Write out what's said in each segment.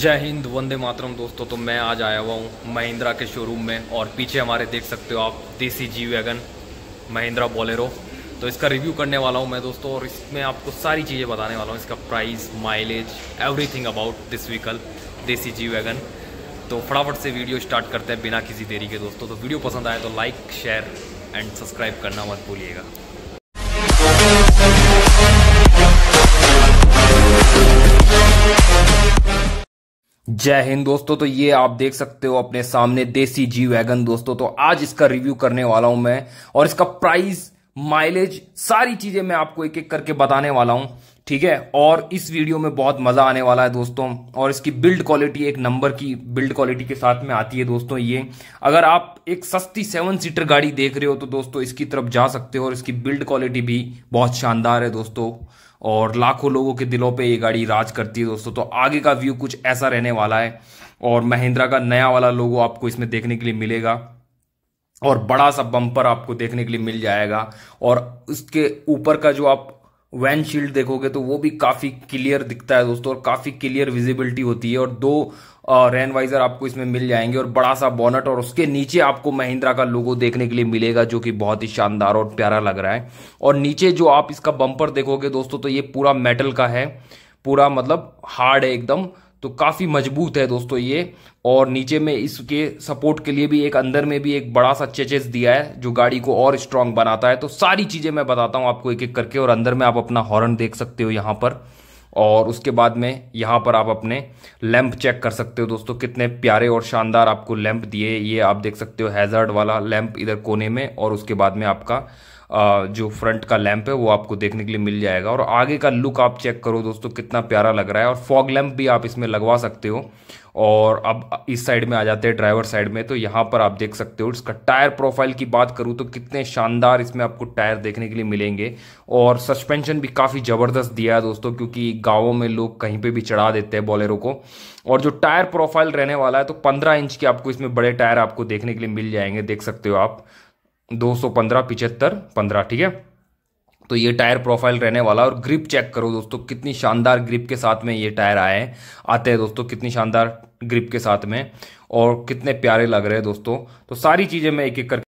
जय हिंद वंदे मातरम दोस्तों तो मैं आज आया हुआ हूँ महिंद्रा के शोरूम में और पीछे हमारे देख सकते हो आप देसी जी वैगन महिंद्रा बोलेरो तो इसका रिव्यू करने वाला हूँ मैं दोस्तों और इसमें आपको सारी चीज़ें बताने वाला हूँ इसका price mileage everything about this vehicle desi G wagon तो फटाफट से वीडियो स्टार्ट करते हैं बिना किसी देरी के दोस्तों तो वीडियो पसंद आए तो लाइक शेयर एंड सब्सक्राइब करना मत भूलिएगा जय हिंद दोस्तों तो ये आप देख सकते हो अपने सामने देसी जी वैगन दोस्तों तो आज इसका रिव्यू करने वाला हूं मैं और इसका प्राइस माइलेज सारी चीजें मैं आपको एक एक करके बताने वाला हूं ठीक है और इस वीडियो में बहुत मजा आने वाला है दोस्तों और इसकी बिल्ड क्वालिटी एक नंबर की बिल्ड क्वालिटी के साथ में आती है दोस्तों ये अगर आप एक सस्ती सेवन सीटर गाड़ी देख रहे हो तो दोस्तों इसकी तरफ जा सकते हो और इसकी बिल्ड क्वालिटी भी बहुत शानदार है दोस्तों और लाखों लोगों के दिलों पर ये गाड़ी राज करती है दोस्तों तो आगे का व्यू कुछ ऐसा रहने वाला है और महिंद्रा का नया वाला लोगो आपको इसमें देखने के लिए मिलेगा और बड़ा सा बम्पर आपको देखने के लिए मिल जाएगा और उसके ऊपर का जो आप वैन शील्ड देखोगे तो वो भी काफ़ी क्लियर दिखता है दोस्तों और काफ़ी क्लियर विजिबिलिटी होती है और दो रैन वाइजर आपको इसमें मिल जाएंगे और बड़ा सा बॉनट और उसके नीचे आपको महिंद्रा का लोगो देखने के लिए मिलेगा जो कि बहुत ही शानदार और प्यारा लग रहा है और नीचे जो आप इसका बंपर देखोगे दोस्तों तो ये पूरा मेटल का है पूरा मतलब हार्ड है एकदम तो काफ़ी मजबूत है दोस्तों ये और नीचे में इसके सपोर्ट के लिए भी एक अंदर में भी एक बड़ा सा चेचेस दिया है जो गाड़ी को और स्ट्रांग बनाता है तो सारी चीज़ें मैं बताता हूँ आपको एक एक करके और अंदर में आप अपना हॉर्न देख सकते हो यहाँ पर और उसके बाद में यहाँ पर आप अपने लैंप चेक कर सकते हो दोस्तों कितने प्यारे और शानदार आपको लैंप दिए ये आप देख सकते हो हैज़र्ड वाला लैंप इधर कोने में और उसके बाद में आपका जो फ्रंट का लैंप है वो आपको देखने के लिए मिल जाएगा और आगे का लुक आप चेक करो दोस्तों कितना प्यारा लग रहा है और फॉग लैंप भी आप इसमें लगवा सकते हो और अब इस साइड में आ जाते हैं ड्राइवर साइड में तो यहाँ पर आप देख सकते हो इसका टायर प्रोफाइल की बात करूँ तो कितने शानदार इसमें आपको टायर देखने के लिए मिलेंगे और सस्पेंशन भी काफ़ी ज़बरदस्त दिया है दोस्तों क्योंकि गाँवों में लोग कहीं पर भी चढ़ा देते हैं बॉलेरों को और जो टायर प्रोफाइल रहने वाला है तो पंद्रह इंच के आपको इसमें बड़े टायर आपको देखने के लिए मिल जाएंगे देख सकते हो आप दो सौ पंद्रह पिचहत्तर पंद्रह ठीक है तो ये टायर प्रोफाइल रहने वाला और ग्रिप चेक करो दोस्तों कितनी शानदार ग्रिप के साथ में ये टायर आए हैं आते हैं दोस्तों कितनी शानदार ग्रिप के साथ में और कितने प्यारे लग रहे हैं दोस्तों तो सारी चीज़ें मैं एक एक करके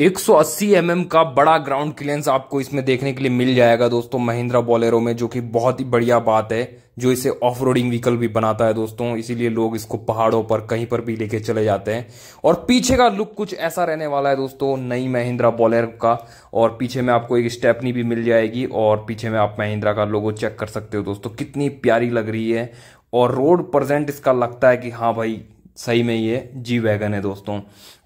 180 mm का बड़ा ग्राउंड क्लियरेंस आपको इसमें देखने के लिए मिल जाएगा दोस्तों महिंद्रा बॉलेरो में जो कि बहुत ही बढ़िया बात है जो इसे ऑफ रोडिंग व्हीकल भी बनाता है दोस्तों इसीलिए लोग इसको पहाड़ों पर कहीं पर भी लेके चले जाते हैं और पीछे का लुक कुछ ऐसा रहने वाला है दोस्तों नई महिंद्रा बॉलेर का और पीछे में आपको एक स्टेपनी भी मिल जाएगी और पीछे में आप महिंद्रा का लोगो चेक कर सकते हो दोस्तों कितनी प्यारी लग रही है और रोड प्रजेंट इसका लगता है कि हाँ भाई सही में ये जी वैगन है दोस्तों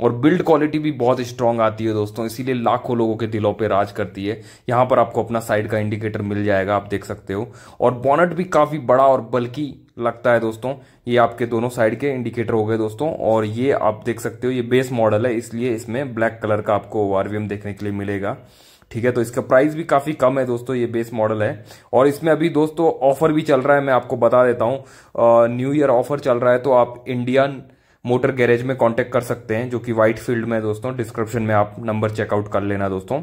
और बिल्ड क्वालिटी भी बहुत स्ट्रांग आती है दोस्तों इसीलिए लाखों लोगों के दिलों पे राज करती है यहाँ पर आपको अपना साइड का इंडिकेटर मिल जाएगा आप देख सकते हो और बॉनट भी काफ़ी बड़ा और बल्कि लगता है दोस्तों ये आपके दोनों साइड के इंडिकेटर हो गए दोस्तों और ये आप देख सकते हो ये बेस मॉडल है इसलिए इसमें ब्लैक कलर का आपको आरवीएम देखने के लिए मिलेगा ठीक है तो इसका प्राइस भी काफ़ी कम है दोस्तों ये बेस मॉडल है और इसमें अभी दोस्तों ऑफर भी चल रहा है मैं आपको बता देता हूँ न्यू ईयर ऑफर चल रहा है तो आप इंडियन मोटर गैरेज में कांटेक्ट कर सकते हैं जो कि व्हाइट फील्ड में दोस्तों डिस्क्रिप्शन में आप नंबर चेकआउट कर लेना दोस्तों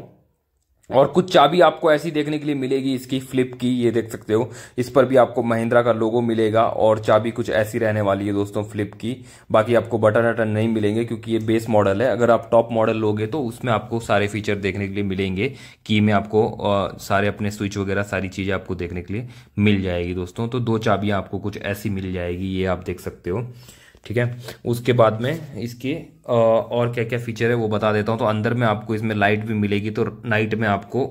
और कुछ चाबी आपको ऐसी देखने के लिए मिलेगी इसकी फ्लिप की ये देख सकते हो इस पर भी आपको महिंद्रा का लोगो मिलेगा और चाबी कुछ ऐसी रहने वाली है दोस्तों फ्लिप की बाकी आपको बटन अटन नहीं मिलेंगे क्योंकि ये बेस मॉडल है अगर आप टॉप मॉडल लोगे तो उसमें आपको सारे फीचर देखने के लिए मिलेंगे की में आपको आ, सारे अपने स्विच वगैरह सारी चीज़ें आपको देखने के लिए मिल जाएगी दोस्तों तो दो चाबियाँ आपको कुछ ऐसी मिल जाएगी ये आप देख सकते हो ठीक है उसके बाद में इसके और क्या क्या फीचर है वो बता देता हूँ तो अंदर में आपको इसमें लाइट भी मिलेगी तो नाइट में आपको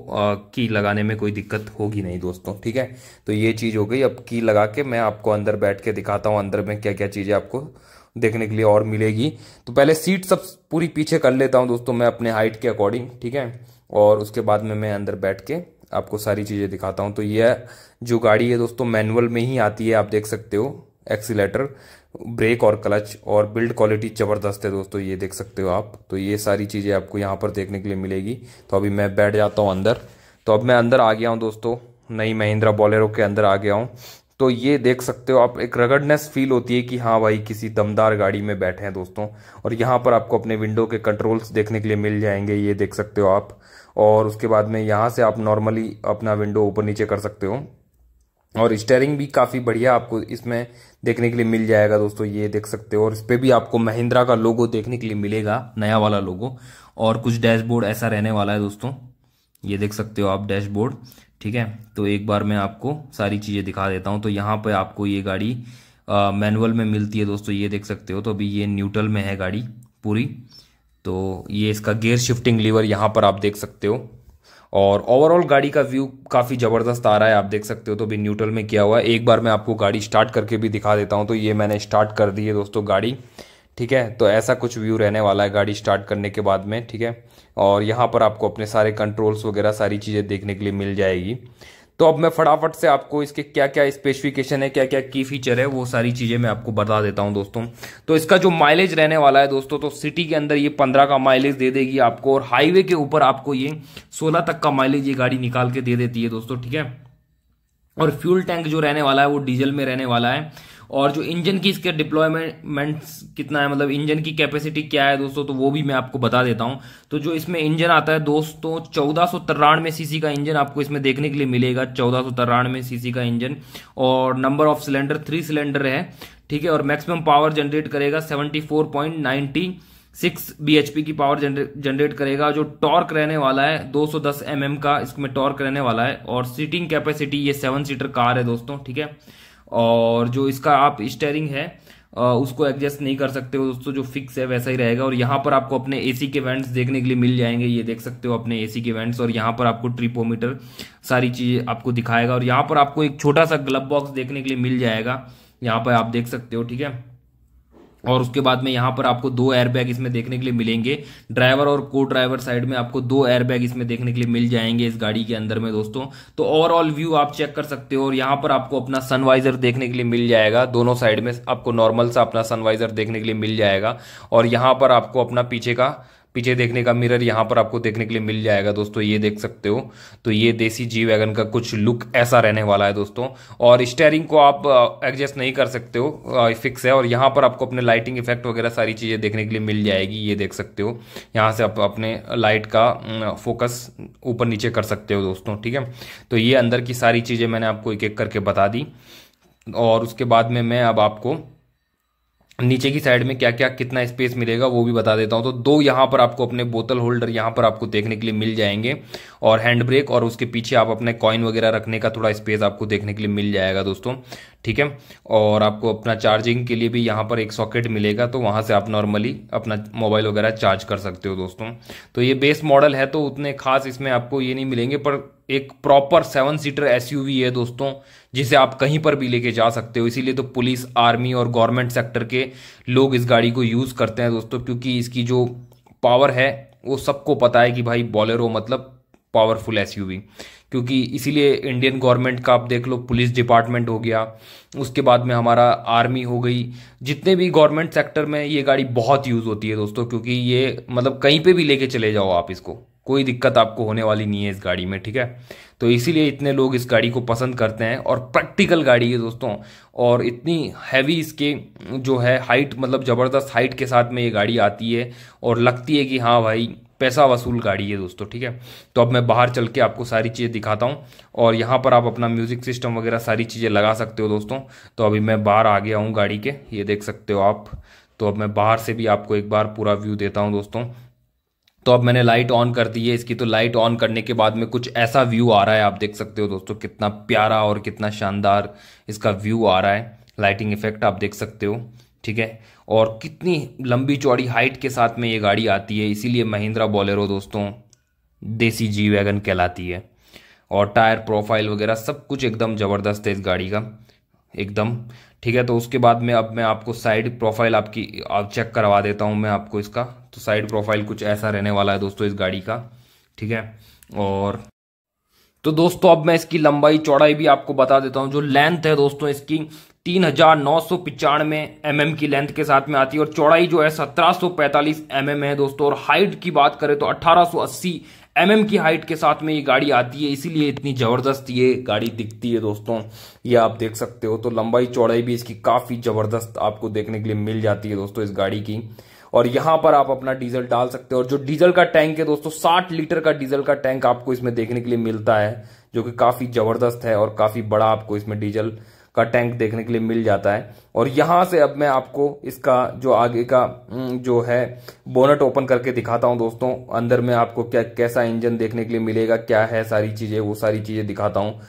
की लगाने में कोई दिक्कत होगी नहीं दोस्तों ठीक है तो ये चीज़ हो गई अब की लगा के मैं आपको अंदर बैठ के दिखाता हूँ अंदर में क्या क्या चीज़ें आपको देखने के लिए और मिलेगी तो पहले सीट सब पूरी पीछे कर लेता हूँ दोस्तों मैं अपने हाइट के अकॉर्डिंग ठीक है और उसके बाद में मैं अंदर बैठ के आपको सारी चीज़ें दिखाता हूँ तो यह जो गाड़ी है दोस्तों मैनुअल में ही आती है आप देख सकते हो एक्सीटर ब्रेक और क्लच और बिल्ड क्वालिटी ज़बरदस्त है दोस्तों ये देख सकते हो आप तो ये सारी चीज़ें आपको यहाँ पर देखने के लिए मिलेगी तो अभी मैं बैठ जाता हूँ अंदर तो अब मैं अंदर आ गया हूँ दोस्तों नई महिंद्रा बॉलेरो के अंदर आ गया हूँ तो ये देख सकते हो आप एक रगडनेस फील होती है कि हाँ भाई किसी दमदार गाड़ी में बैठे हैं दोस्तों और यहाँ पर आपको अपने विंडो के कंट्रोल्स देखने के लिए मिल जाएंगे ये देख सकते हो आप और उसके बाद में यहाँ से आप नॉर्मली अपना विंडो ऊपर नीचे कर सकते हो और स्टेयरिंग भी काफ़ी बढ़िया आपको इसमें देखने के लिए मिल जाएगा दोस्तों ये देख सकते हो और इस पर भी आपको महिंद्रा का लोगो देखने के लिए मिलेगा नया वाला लोगो और कुछ डैशबोर्ड ऐसा रहने वाला है दोस्तों ये देख सकते हो आप डैशबोर्ड ठीक है तो एक बार मैं आपको सारी चीज़ें दिखा देता हूँ तो यहाँ पर आपको ये गाड़ी मैनुअल में मिलती है दोस्तों ये देख सकते हो तो अभी ये न्यूट्रल में है गाड़ी पूरी तो ये इसका गेयर शिफ्टिंग लीवर यहाँ पर आप देख सकते हो और ओवरऑल गाड़ी का व्यू काफ़ी ज़बरदस्त आ रहा है आप देख सकते हो तो भी न्यूट्रल में किया हुआ है एक बार मैं आपको गाड़ी स्टार्ट करके भी दिखा देता हूँ तो ये मैंने स्टार्ट कर दी है दोस्तों गाड़ी ठीक है तो ऐसा कुछ व्यू रहने वाला है गाड़ी स्टार्ट करने के बाद में ठीक है और यहाँ पर आपको अपने सारे कंट्रोल्स वगैरह सारी चीज़ें देखने के लिए मिल जाएगी तो अब मैं फटाफट से आपको इसके क्या क्या स्पेसिफिकेशन है क्या क्या की फीचर है वो सारी चीज़ें मैं आपको बता देता हूँ दोस्तों तो इसका जो माइलेज रहने वाला है दोस्तों तो सिटी के अंदर ये पंद्रह का माइलेज दे देगी आपको और हाईवे के ऊपर आपको ये सोलह तक का माइलेज ये गाड़ी निकाल के दे देती है दोस्तों ठीक है और फ्यूल टैंक जो रहने वाला है वो डीजल में रहने वाला है और जो इंजन की इसके डिप्लॉयमेंट कितना है मतलब इंजन की कैपेसिटी क्या है दोस्तों तो वो भी मैं आपको बता देता हूं तो जो इसमें इंजन आता है दोस्तों चौदह सौ तिरानवे सीसी का इंजन आपको इसमें देखने के लिए मिलेगा चौदह सौ तिरानवे सीसी का इंजन और number of cylinder three cylinder है ठीक है और मैक्सिमम पावर जनरेट करेगा seventy four point ninety six B की पावर जनरेट करेगा जो टॉर्क रहने वाला है 210 एम mm का इसमें टॉर्क रहने वाला है और सीटिंग कैपेसिटी ये सेवन सीटर कार है दोस्तों ठीक है और जो इसका आप स्टेयरिंग है उसको एडजस्ट नहीं कर सकते हो दोस्तों जो फिक्स है वैसा ही रहेगा और यहाँ पर आपको अपने एसी के वेंट्स देखने के लिए मिल जाएंगे ये देख सकते हो अपने एसी के वेंट्स और यहाँ पर आपको ट्रिपोमीटर सारी चीज़ आपको दिखाएगा और यहाँ पर आपको एक छोटा सा ग्लब बॉक्स देखने के लिए मिल जाएगा यहाँ पर आप देख सकते हो ठीक है और उसके बाद में यहाँ पर आपको दो एयरबैग इसमें देखने के लिए मिलेंगे ड्राइवर और को ड्राइवर साइड में आपको दो एयरबैग इसमें देखने के लिए मिल जाएंगे इस गाड़ी के अंदर में दोस्तों तो ओवरऑल व्यू आप चेक कर सकते हो और यहाँ पर आपको अपना सनवाइजर देखने के लिए मिल जाएगा दोनों साइड में आपको नॉर्मल सा अपना सनवाइजर देखने के लिए मिल जाएगा और यहाँ पर आपको अपना पीछे का पीछे देखने का मिरर यहाँ पर आपको देखने के लिए मिल जाएगा दोस्तों ये देख सकते हो तो ये देसी जी वैगन का कुछ लुक ऐसा रहने वाला है दोस्तों और स्टेयरिंग को आप एडजस्ट नहीं कर सकते हो फिक्स है और यहाँ पर आपको अपने लाइटिंग इफेक्ट वगैरह सारी चीज़ें देखने के लिए मिल जाएगी ये देख सकते हो यहाँ से आप अपने लाइट का फोकस ऊपर नीचे कर सकते हो दोस्तों ठीक है तो ये अंदर की सारी चीज़ें मैंने आपको एक एक करके बता दी और उसके बाद में मैं अब आपको नीचे की साइड में क्या क्या कितना स्पेस मिलेगा वो भी बता देता हूँ तो दो यहाँ पर आपको अपने बोतल होल्डर यहाँ पर आपको देखने के लिए मिल जाएंगे और हैंड ब्रेक और उसके पीछे आप अपने कॉइन वगैरह रखने का थोड़ा स्पेस आपको देखने के लिए मिल जाएगा दोस्तों ठीक है और आपको अपना चार्जिंग के लिए भी यहाँ पर एक सॉकेट मिलेगा तो वहाँ से आप नॉर्मली अपना मोबाइल वगैरह चार्ज कर सकते हो दोस्तों तो ये बेस मॉडल है तो उतने खास इसमें आपको ये नहीं मिलेंगे पर एक प्रॉपर सेवन सीटर एस है दोस्तों जिसे आप कहीं पर भी लेके जा सकते हो इसीलिए तो पुलिस आर्मी और गवर्नमेंट सेक्टर के लोग इस गाड़ी को यूज़ करते हैं दोस्तों क्योंकि इसकी जो पावर है वो सबको पता है कि भाई बॉलेरो मतलब पावरफुल एस क्योंकि इसीलिए इंडियन गवर्नमेंट का आप देख लो पुलिस डिपार्टमेंट हो गया उसके बाद में हमारा आर्मी हो गई जितने भी गवर्नमेंट सेक्टर में ये गाड़ी बहुत यूज़ होती है दोस्तों क्योंकि ये मतलब कहीं पे भी लेके चले जाओ आप इसको कोई दिक्कत आपको होने वाली नहीं है इस गाड़ी में ठीक है तो इसीलिए इतने लोग इस गाड़ी को पसंद करते हैं और प्रैक्टिकल गाड़ी है दोस्तों और इतनी हैवी इसके जो है हाइट मतलब ज़बरदस्त हाइट के साथ में ये गाड़ी आती है और लगती है कि हाँ भाई पैसा वसूल गाड़ी है दोस्तों ठीक है तो अब मैं बाहर चल के आपको सारी चीज़ें दिखाता हूँ और यहाँ पर आप अपना म्यूज़िक सिस्टम वगैरह सारी चीज़ें लगा सकते हो दोस्तों तो अभी मैं बाहर आ गया हूँ गाड़ी के ये देख सकते हो आप तो अब मैं बाहर से भी आपको एक बार पूरा व्यू देता हूँ दोस्तों तो अब मैंने लाइट ऑन कर दी है इसकी तो लाइट ऑन करने के बाद में कुछ ऐसा व्यू आ रहा है आप देख सकते हो दोस्तों कितना प्यारा और कितना शानदार इसका व्यू आ रहा है लाइटिंग इफेक्ट आप देख सकते हो ठीक है और कितनी लंबी चौड़ी हाइट के साथ में ये गाड़ी आती है इसीलिए महिंद्रा बॉलेरो दोस्तों देसी जी वैगन कहलाती है और टायर प्रोफाइल वगैरह सब कुछ एकदम ज़बरदस्त है इस गाड़ी का एकदम ठीक है तो उसके बाद में अब मैं आपको साइड प्रोफाइल आपकी आप चेक करवा देता हूँ मैं आपको इसका तो साइड प्रोफाइल कुछ ऐसा रहने वाला है दोस्तों इस गाड़ी का ठीक है और तो दोस्तों अब मैं इसकी लंबाई चौड़ाई भी आपको बता देता हूँ जो लेंथ है दोस्तों इसकी तीन हजार नौ सौ पिचानवे एम एम की लेंथ के साथ में आती है और चौड़ाई जो है सत्रह सौ पैंतालीस एम एम है दोस्तों और हाइट की बात करें तो अट्ठारह सौ अस्सी एम एम की हाइट के साथ में ये गाड़ी आती है इसीलिए इतनी ज़बरदस्त ये गाड़ी दिखती है दोस्तों ये आप देख सकते हो तो लंबाई चौड़ाई भी इसकी काफ़ी ज़बरदस्त आपको देखने के लिए मिल जाती है दोस्तों इस गाड़ी की और यहां पर आप अपना डीजल डाल सकते हो और जो डीजल का टैंक है दोस्तों 60 लीटर का डीजल का टैंक आपको इसमें देखने के लिए मिलता है जो कि काफ़ी ज़बरदस्त है और काफ़ी बड़ा आपको इसमें डीजल का टैंक देखने के लिए मिल जाता है और यहां से अब मैं आपको इसका जो आगे का जो है बोनट ओपन करके दिखाता हूं दोस्तों अंदर में आपको क्या कैसा इंजन देखने के लिए मिलेगा क्या है सारी चीज़ें वो सारी चीज़ें दिखाता हूँ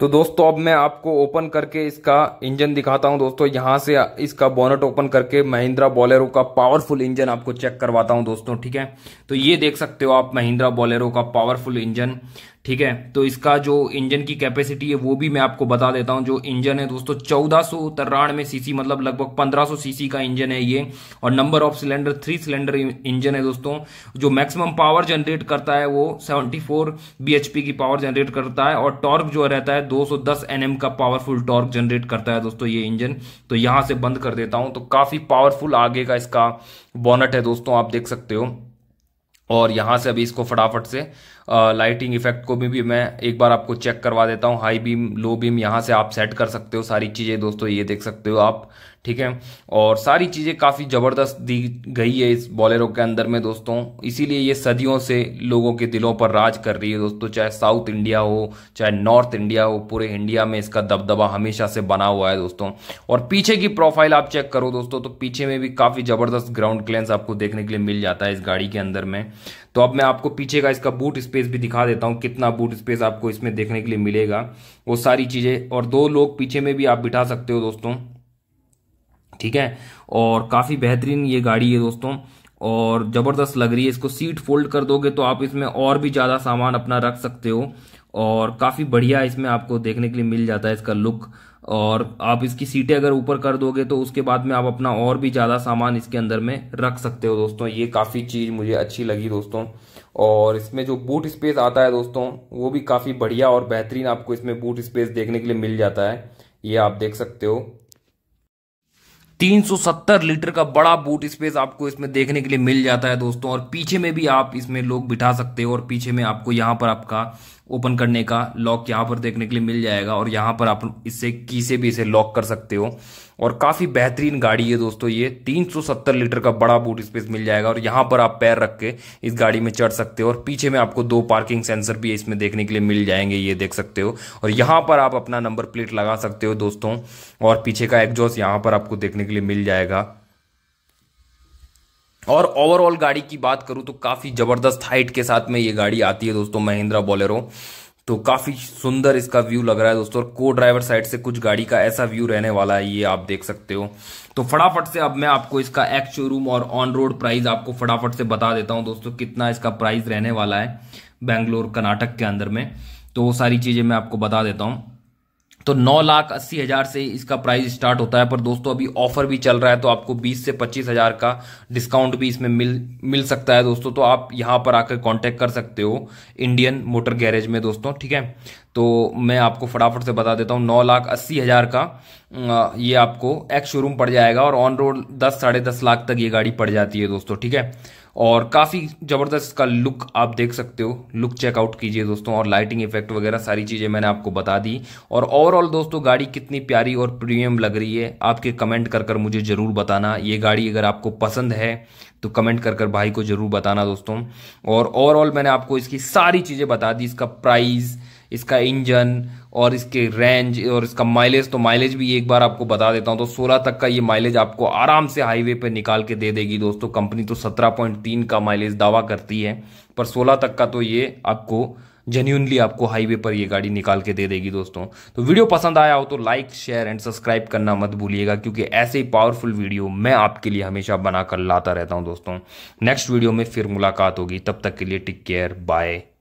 तो दोस्तों अब मैं आपको ओपन करके इसका इंजन दिखाता हूं दोस्तों यहां से इसका बोनट ओपन करके महिंद्रा बोलेरो का पावरफुल इंजन आपको चेक करवाता हूं दोस्तों ठीक है तो ये देख सकते हो आप महिंद्रा बोलेरो का पावरफुल इंजन ठीक है तो इसका जो इंजन की कैपेसिटी है वो भी मैं आपको बता देता हूं जो इंजन है दोस्तों चौदह सौ तिरानवे सीसी मतलब लगभग पंद्रह सौ सीसी का इंजन है ये और number of cylinder three cylinder engine है दोस्तों जो मैक्सिमम पावर जनरेट करता है वो सेवेंटी फोर बीएचपी की पावर जनरेट करता है और टॉर्क जो रहता है दो सौ दस एम का पावरफुल टॉर्क जनरेट करता है दोस्तों ये इंजन तो यहां से बंद कर देता हूं तो काफी पावरफुल आगे का इसका बॉनट है दोस्तों आप देख सकते हो और यहां से अभी इसको फटाफट से लाइटिंग इफेक्ट को भी, भी मैं एक बार आपको चेक करवा देता हूँ हाई बीम लो बीम यहाँ से आप सेट कर सकते हो सारी चीज़ें दोस्तों ये देख सकते हो आप ठीक है और सारी चीज़ें काफ़ी ज़बरदस्त दी गई है इस बॉलेरो के अंदर में दोस्तों इसीलिए ये सदियों से लोगों के दिलों पर राज कर रही है दोस्तों चाहे साउथ इंडिया हो चाहे नॉर्थ इंडिया हो पूरे इंडिया में इसका दबदबा हमेशा से बना हुआ है दोस्तों और पीछे की प्रोफाइल आप चेक करो दोस्तों तो पीछे में भी काफ़ी ज़बरदस्त ग्राउंड क्लेंस आपको देखने के लिए मिल जाता है इस गाड़ी के अंदर में तो अब मैं आपको पीछे का इसका बूट स्पेस भी दिखा देता हूँ कितना बूट स्पेस आपको इसमें देखने के लिए मिलेगा वो सारी चीज़ें और दो लोग पीछे में भी आप बिठा सकते हो दोस्तों ठीक है और काफ़ी बेहतरीन ये गाड़ी है दोस्तों और ज़बरदस्त लग रही है इसको सीट फोल्ड कर दोगे तो आप इसमें और भी ज़्यादा सामान अपना रख सकते हो और काफ़ी बढ़िया इसमें आपको देखने के लिए मिल जाता है इसका लुक और आप इसकी सीटें अगर ऊपर कर दोगे तो उसके बाद में आप अपना और भी ज़्यादा सामान इसके अंदर में रख सकते हो दोस्तों ये काफ़ी चीज़ मुझे अच्छी लगी दोस्तों और इसमें जो बूट स्पेस आता है दोस्तों वो भी काफ़ी बढ़िया और बेहतरीन आपको इसमें बूट स्पेस देखने के लिए मिल जाता है ये आप देख सकते हो 370 लीटर का बड़ा बूट स्पेस आपको इसमें देखने के लिए मिल जाता है दोस्तों और पीछे में भी आप इसमें लोग बिठा सकते हो और पीछे में आपको यहाँ पर आपका ओपन करने का लॉक यहाँ पर देखने के लिए मिल जाएगा और यहाँ पर आप इससे की से भी इसे लॉक कर सकते हो और काफ़ी बेहतरीन गाड़ी है दोस्तों ये 370 लीटर का बड़ा बूट स्पेस मिल जाएगा और यहाँ पर आप पैर रख के इस गाड़ी में चढ़ सकते हो और पीछे में आपको दो पार्किंग सेंसर भी इसमें देखने के लिए मिल जाएंगे ये देख सकते हो और यहाँ पर आप अपना नंबर प्लेट लगा सकते हो दोस्तों और पीछे का एग्जॉस यहाँ पर आपको देखने के लिए मिल जाएगा और ओवरऑल गाड़ी की बात करूँ तो काफ़ी ज़बरदस्त हाइट के साथ में ये गाड़ी आती है दोस्तों महिंद्रा बोलेरो तो काफ़ी सुंदर इसका व्यू लग रहा है दोस्तों और को ड्राइवर साइड से कुछ गाड़ी का ऐसा व्यू रहने वाला है ये आप देख सकते हो तो फटाफट से अब मैं आपको इसका एक्स शोरूम और ऑन रोड प्राइस आपको फटाफट से बता देता हूँ दोस्तों कितना इसका प्राइस रहने वाला है बेंगलोर कर्नाटक के अंदर में तो वो सारी चीज़ें मैं आपको बता देता हूँ तो नौ लाख अस्सी हज़ार से इसका प्राइस स्टार्ट होता है पर दोस्तों अभी ऑफर भी चल रहा है तो आपको बीस से पच्चीस हज़ार का डिस्काउंट भी इसमें मिल मिल सकता है दोस्तों तो आप यहां पर आकर कांटेक्ट कर सकते हो इंडियन मोटर गैरेज में दोस्तों ठीक है तो मैं आपको फटाफट से बता देता हूँ नौ लाख अस्सी हज़ार का ये आपको एक्स शोरूम पड़ जाएगा और ऑन रोड दस साढ़े दस लाख तक ये गाड़ी पड़ जाती है दोस्तों ठीक है और काफ़ी ज़बरदस्त का लुक आप देख सकते हो लुक चेकआउट कीजिए दोस्तों और लाइटिंग इफेक्ट वगैरह सारी चीज़ें मैंने आपको बता दी और ओवरऑल दोस्तों गाड़ी कितनी प्यारी और प्रीमियम लग रही है आपके कमेंट कर कर मुझे ज़रूर बताना ये गाड़ी अगर आपको पसंद है तो कमेंट कर कर भाई को ज़रूर बताना दोस्तों और ओवरऑल मैंने आपको इसकी सारी चीज़ें बता दी इसका प्राइज़ इसका इंजन और इसके रेंज और इसका माइलेज तो माइलेज भी एक बार आपको बता देता हूँ तो 16 तक का ये माइलेज आपको आराम से हाईवे पे निकाल के दे देगी दोस्तों कंपनी तो 17.3 का माइलेज दावा करती है पर 16 तक का तो ये आपको जेन्यूनली आपको हाईवे पर ये गाड़ी निकाल के दे देगी दोस्तों तो वीडियो पसंद आया हो तो लाइक शेयर एंड सब्सक्राइब करना मत भूलिएगा क्योंकि ऐसे ही पावरफुल वीडियो मैं आपके लिए हमेशा बनाकर लाता रहता हूँ दोस्तों नेक्स्ट वीडियो में फिर मुलाकात होगी तब तक के लिए टेक केयर बाय